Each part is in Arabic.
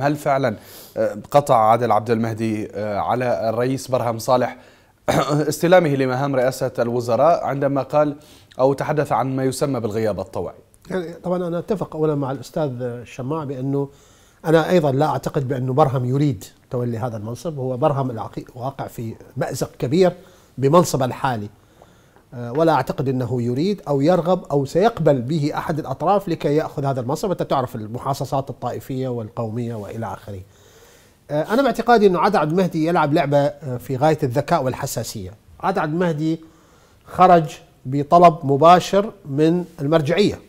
هل فعلا آه، قطع عادل عبد المهدي آه، على الرئيس برهم صالح استلامه لمهام رئاسة الوزراء عندما قال أو تحدث عن ما يسمى بالغياب الطوعي يعني طبعا أنا أتفق أولا مع الأستاذ الشماع بأنه أنا أيضا لا أعتقد بأنه برهم يريد تولي هذا المنصب هو برهم واقع في مأزق كبير بمنصب الحالي آه، ولا اعتقد انه يريد او يرغب او سيقبل به احد الاطراف لكي ياخذ هذا المنصب، انت تعرف المحاصصات الطائفيه والقوميه والى اخره. آه، انا باعتقادي انه عاد عبد المهدي يلعب لعبه آه، في غايه الذكاء والحساسيه، عاد عبد المهدي خرج بطلب مباشر من المرجعيه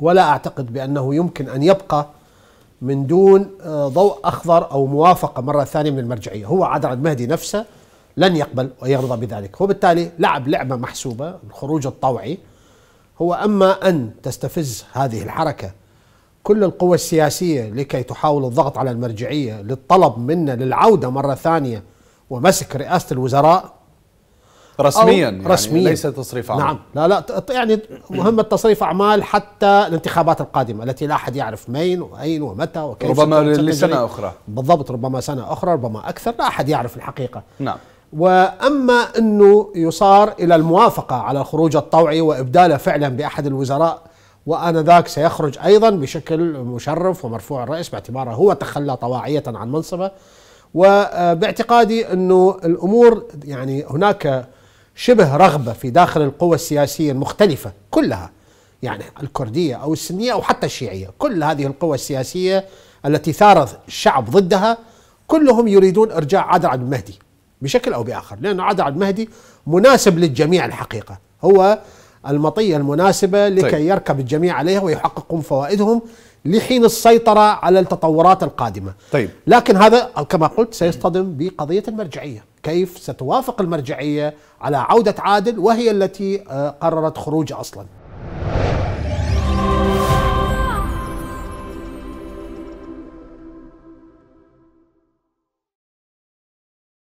ولا اعتقد بانه يمكن ان يبقى من دون ضوء اخضر او موافقه مره ثانيه من المرجعيه، هو عاد عبد المهدي نفسه لن يقبل ويرضى بذلك وبالتالي لعب لعبة محسوبة الخروج الطوعي هو أما أن تستفز هذه الحركة كل القوى السياسية لكي تحاول الضغط على المرجعية للطلب منا للعودة مرة ثانية ومسك رئاسة الوزراء رسميا يعني رسميا ليس تصريف اعمال نعم لا لا يعني مهمه تصريف اعمال حتى الانتخابات القادمه التي لا احد يعرف مين واين ومتى وكيف ربما لسنه اخرى بالضبط ربما سنه اخرى ربما اكثر لا احد يعرف الحقيقه نعم واما انه يصار الى الموافقه على الخروج الطوعي وابداله فعلا باحد الوزراء وانذاك سيخرج ايضا بشكل مشرف ومرفوع الراس باعتباره هو تخلى طواعيه عن منصبه وباعتقادي انه الامور يعني هناك شبه رغبه في داخل القوى السياسيه المختلفه كلها يعني الكرديه او السنيه او حتى الشيعيه، كل هذه القوى السياسيه التي ثار الشعب ضدها كلهم يريدون ارجاع عادل عبد المهدي بشكل أو بآخر لأن عاد المهدي مناسب للجميع الحقيقة هو المطية المناسبة لكي طيب. يركب الجميع عليها ويحققون فوائدهم لحين السيطرة على التطورات القادمة طيب. لكن هذا كما قلت سيصطدم بقضية المرجعية كيف ستوافق المرجعية على عودة عادل وهي التي آه، قررت خروجه أصلاً